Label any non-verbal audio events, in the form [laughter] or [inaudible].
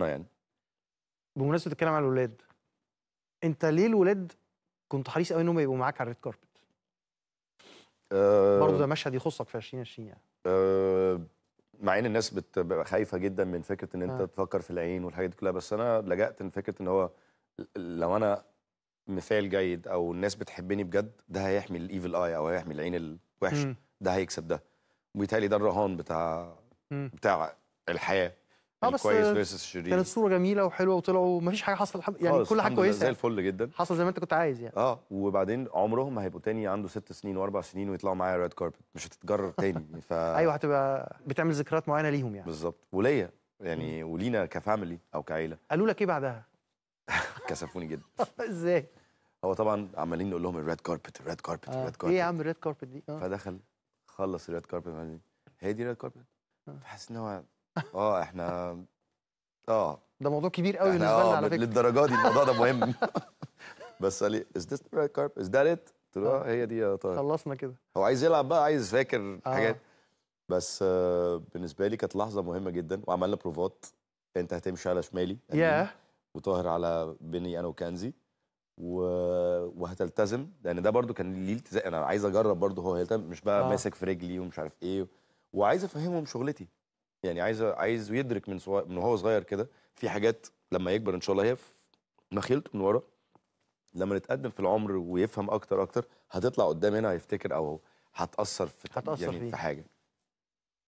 يعني بمناسبه الكلام على الاولاد انت ليه الولاد كنت حريص قوي انهم يبقوا معاك على الريد كاربت أه برضه ده مشهد يخصك في 2020 يعني أه مع ان الناس بتبقى خايفه جدا من فكره ان انت أه. تفكر في العين والحاجات دي كلها بس انا لجأت لفكره ان هو لو انا مثال جيد او الناس بتحبني بجد ده هيحمي الايفل اي او هيحمي العين الوحشه ده هيكسب ده وبالتالي ده الرهان بتاع م. بتاع الحياه اه يعني بس كويس فيرسس شيرين كانت صوره جميله وحلوه وطلعوا مفيش حاجه حصلت يعني كل حاجه كويسه زي الفل جدا حصل زي ما انت كنت عايز يعني اه وبعدين عمرهم ما هيبقوا تاني عنده ست سنين واربع سنين ويطلعوا معايا ريد كاربت مش هتتجرر تاني [laughs] ف ايوه هتبقى بتعمل ذكريات معينه ليهم يعني بالظبط وليا يعني ولينا كفاميلي او كعيله [laughs] قالوا لك ايه بعدها؟ [laughs] كسفوني جدا ازاي؟ هو طبعا عمالين نقول لهم الريد كاربت الريد كاربت الريد كاربت ايه يا عم الريد كاربت دي؟ آه. فدخل خلص الريد كاربت هي دي الريد كاربت فحس ان هو اه احنا اه ده موضوع كبير قوي بالنسبه لنا آه، على فكره للدرجه دي الموضوع ده مهم [laughs] بس قال لي از ذس رايت كارب از ذات ات قلت له اه, آه، هي دي يا آه، طارق طيب. خلصنا كده هو عايز يلعب بقى عايز فاكر آه. حاجات بس آه بالنسبه لي كانت لحظه مهمه جدا وعملنا بروفات انت هتمشي على شمالي ياه yeah. وطاهر على بيني انا وكنزي و... وهتلتزم لان ده برده كان ليه التزام انا عايز اجرب برده هو هيلتزم مش بقى آه. ماسك في رجلي ومش عارف ايه و... وعايز افهمهم شغلتي يعني عايز عايز يدرك من صغير من هو صغير كده في حاجات لما يكبر ان شاء الله هي في مخيلته من ورا لما نتقدم في العمر ويفهم اكتر اكتر هتطلع قدام هنا هيفتكر او هتاثر في هتأثر يعني فيه. في حاجه